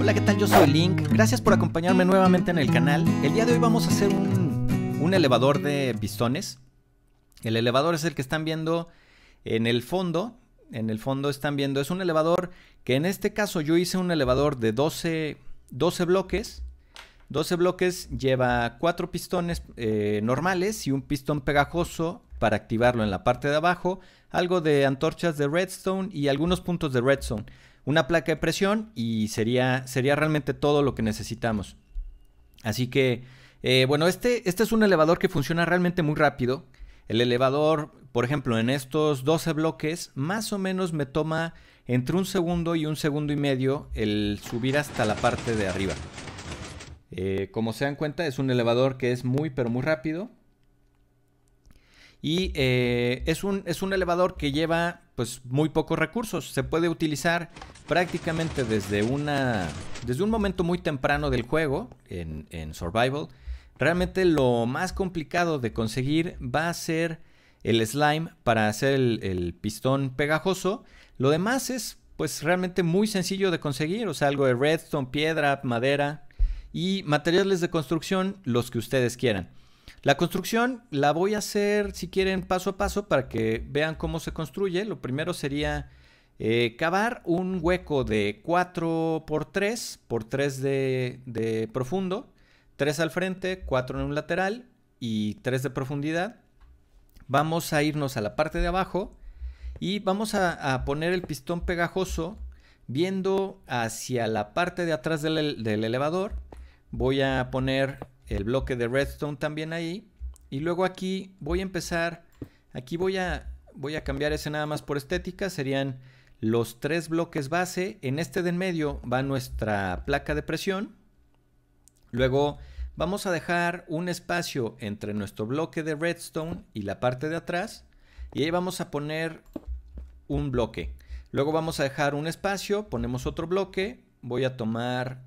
Hola, ¿qué tal? Yo soy Link. Gracias por acompañarme nuevamente en el canal. El día de hoy vamos a hacer un, elevador de pistones. El elevador es el que están viendo en el fondo. En el fondo están viendo, es un elevador que en este caso yo hice un elevador de 12, bloques. 12 bloques lleva 4 pistones eh, normales y un pistón pegajoso para activarlo en la parte de abajo, algo de antorchas de redstone y algunos puntos de redstone una placa de presión y sería, sería realmente todo lo que necesitamos. Así que, eh, bueno, este, este es un elevador que funciona realmente muy rápido. El elevador, por ejemplo, en estos 12 bloques, más o menos me toma entre un segundo y un segundo y medio el subir hasta la parte de arriba. Eh, como se dan cuenta, es un elevador que es muy, pero muy rápido y eh, es, un, es un elevador que lleva pues muy pocos recursos. Se puede utilizar prácticamente desde, una, desde un momento muy temprano del juego en, Survival. Realmente lo más complicado de conseguir va a ser el slime para hacer el, pistón pegajoso. Lo demás es pues realmente muy sencillo de conseguir, o sea, algo de redstone, piedra, madera y materiales de construcción, los que ustedes quieran. La construcción la voy a hacer, si quieren, paso a paso para que vean cómo se construye. Lo primero sería eh, cavar un hueco de 4 por 3, por 3 de, de profundo, 3 al frente, 4 en un lateral y 3 de profundidad. Vamos a irnos a la parte de abajo y vamos a, a poner el pistón pegajoso viendo hacia la parte de atrás del, del elevador. Voy a poner el bloque de redstone también ahí. Y luego aquí voy a empezar, aquí voy a, voy a cambiar ese nada más por estética, serían los tres bloques base. En este de en medio va nuestra placa de presión. Luego vamos a dejar un espacio entre nuestro bloque de redstone y la parte de atrás. Y ahí vamos a poner un bloque. Luego vamos a dejar un espacio, ponemos otro bloque. Voy a tomar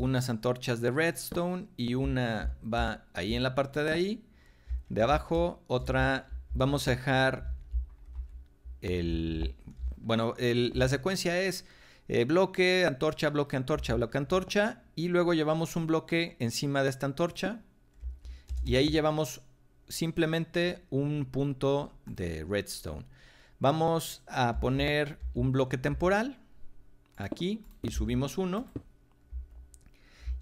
unas antorchas de redstone y una va ahí en la parte de ahí, de abajo, otra vamos a dejar el... Bueno, la secuencia es eh, bloque, antorcha, bloque, antorcha, bloque, antorcha y luego llevamos un bloque encima de esta antorcha y ahí llevamos simplemente un punto de redstone. Vamos a poner un bloque temporal aquí y subimos uno.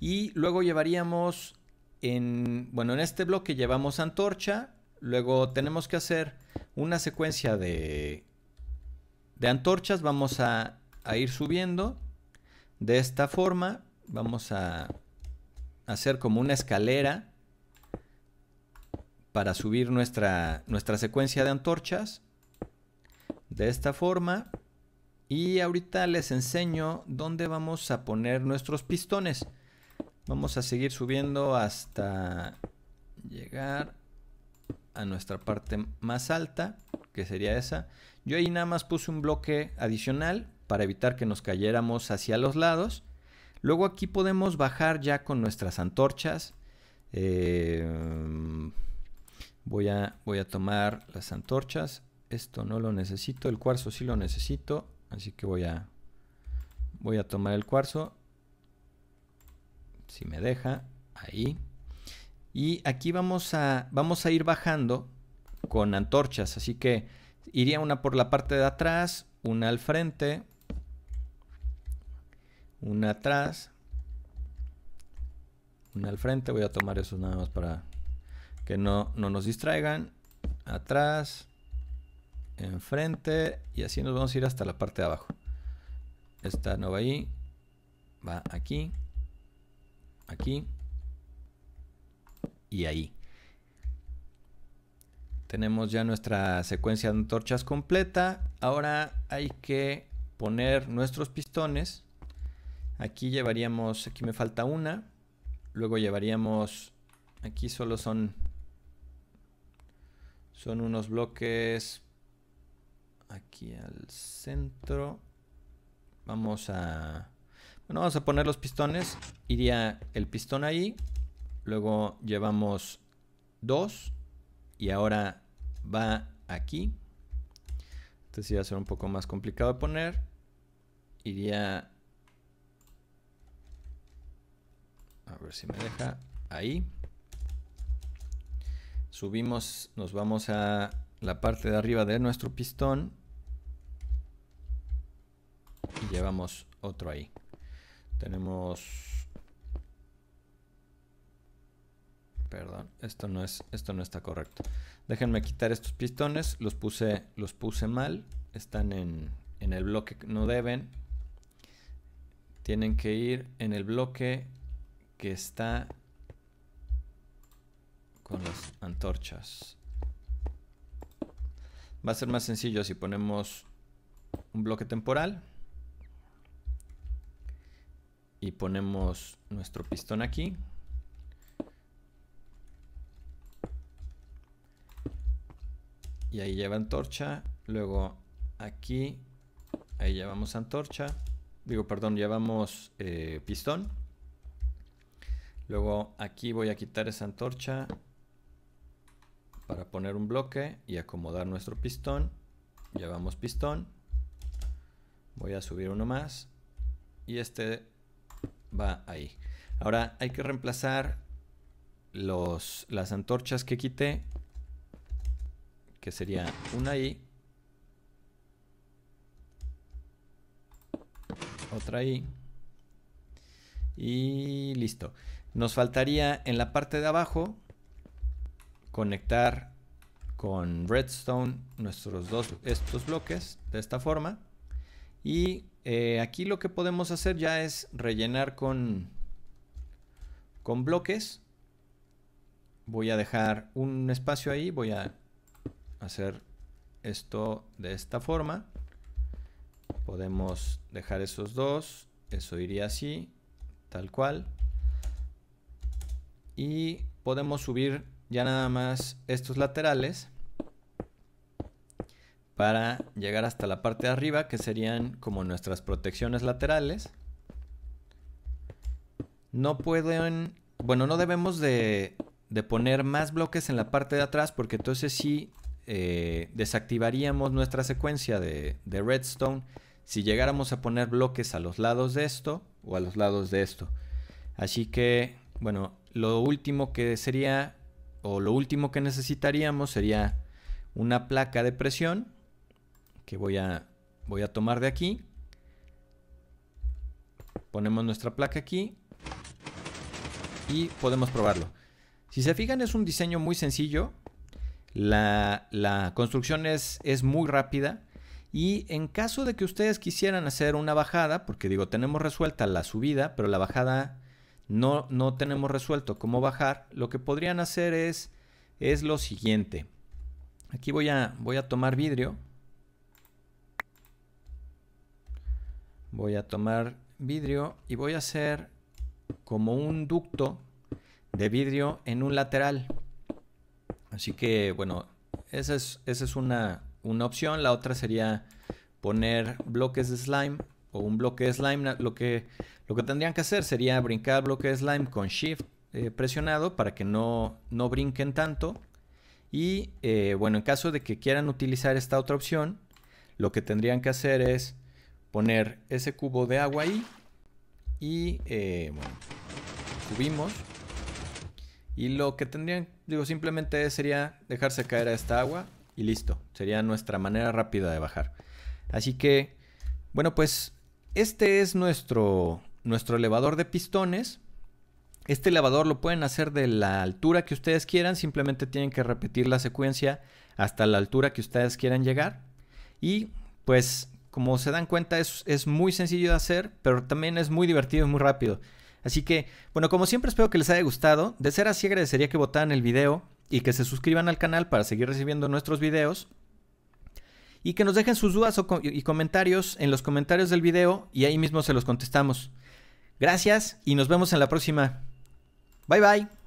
Y luego llevaríamos en, bueno, en este bloque llevamos antorcha, luego tenemos que hacer una secuencia de, de antorchas, vamos a, ir subiendo de esta forma, vamos a hacer como una escalera para subir nuestra, nuestra secuencia de antorchas de esta forma y ahorita les enseño dónde vamos a poner nuestros pistones. Vamos a seguir subiendo hasta llegar a nuestra parte más alta, que sería esa. Yo ahí nada más puse un bloque adicional para evitar que nos cayéramos hacia los lados. Luego aquí podemos bajar ya con nuestras antorchas. Eh, voy, a, voy a tomar las antorchas. Esto no lo necesito. El cuarzo sí lo necesito. Así que voy a, voy a tomar el cuarzo si me deja, ahí. Y aquí vamos a, vamos a ir bajando con antorchas, así que iría una por la parte de atrás, una al frente, una atrás, una al frente, voy a tomar esos nada más para que no, no nos distraigan, atrás, enfrente y así nos vamos a ir hasta la parte de abajo. Esta no va ahí, va aquí aquí y ahí. Tenemos ya nuestra secuencia de antorchas completa. Ahora hay que poner nuestros pistones. Aquí llevaríamos, aquí me falta una. Luego llevaríamos, aquí solo son, son unos bloques aquí al centro. Vamos a bueno, vamos a poner los pistones. Iría el pistón ahí. Luego llevamos dos. Y ahora va aquí. Entonces este iba a ser un poco más complicado de poner. Iría... A ver si me deja. Ahí. Subimos, nos vamos a la parte de arriba de nuestro pistón. Y llevamos otro ahí. Tenemos... Perdón, esto no, es, esto no está correcto. Déjenme quitar estos pistones. Los puse, los puse mal. Están en, en el bloque no deben. Tienen que ir en el bloque que está con las antorchas. Va a ser más sencillo si ponemos un bloque temporal y ponemos nuestro pistón aquí. Y ahí lleva antorcha. Luego aquí, ahí llevamos antorcha. Digo, perdón, llevamos eh, pistón. Luego aquí voy a quitar esa antorcha para poner un bloque y acomodar nuestro pistón. Llevamos pistón. Voy a subir uno más. Y este va ahí. Ahora hay que reemplazar los, las antorchas que quité, que sería una ahí, otra ahí, y listo. Nos faltaría en la parte de abajo conectar con redstone nuestros dos estos bloques de esta forma y eh, aquí lo que podemos hacer ya es rellenar con, con bloques. Voy a dejar un espacio ahí, voy a hacer esto de esta forma. Podemos dejar esos dos, eso iría así, tal cual. Y podemos subir ya nada más estos laterales para llegar hasta la parte de arriba, que serían como nuestras protecciones laterales. No pueden, bueno, no debemos de, poner más bloques en la parte de atrás, porque entonces sí eh, desactivaríamos nuestra secuencia de, de redstone si llegáramos a poner bloques a los lados de esto o a los lados de esto. Así que, bueno, lo último que sería, o lo último que necesitaríamos sería una placa de presión que voy a, voy a tomar de aquí. Ponemos nuestra placa aquí y podemos probarlo. Si se fijan es un diseño muy sencillo. La, la construcción es, es muy rápida. Y en caso de que ustedes quisieran hacer una bajada, porque digo, tenemos resuelta la subida, pero la bajada no, no tenemos resuelto cómo bajar, lo que podrían hacer es, es lo siguiente. Aquí voy a, voy a tomar vidrio Voy a tomar vidrio y voy a hacer como un ducto de vidrio en un lateral. Así que bueno, esa es, esa es una, una opción. La otra sería poner bloques de slime o un bloque de slime. Lo que, lo que tendrían que hacer sería brincar bloque de slime con shift eh, presionado para que no, no brinquen tanto. Y eh, bueno, en caso de que quieran utilizar esta otra opción, lo que tendrían que hacer es poner ese cubo de agua ahí y eh, subimos. Y lo que tendrían, digo, simplemente sería dejarse caer a esta agua y listo. Sería nuestra manera rápida de bajar. Así que, bueno, pues este es nuestro, nuestro elevador de pistones. Este elevador lo pueden hacer de la altura que ustedes quieran, simplemente tienen que repetir la secuencia hasta la altura que ustedes quieran llegar. Y pues como se dan cuenta, es, muy sencillo de hacer, pero también es muy divertido y muy rápido. Así que, bueno, como siempre espero que les haya gustado. De ser así, agradecería que votaran el video y que se suscriban al canal para seguir recibiendo nuestros videos. Y que nos dejen sus dudas y comentarios en los comentarios del video y ahí mismo se los contestamos. Gracias y nos vemos en la próxima. Bye bye.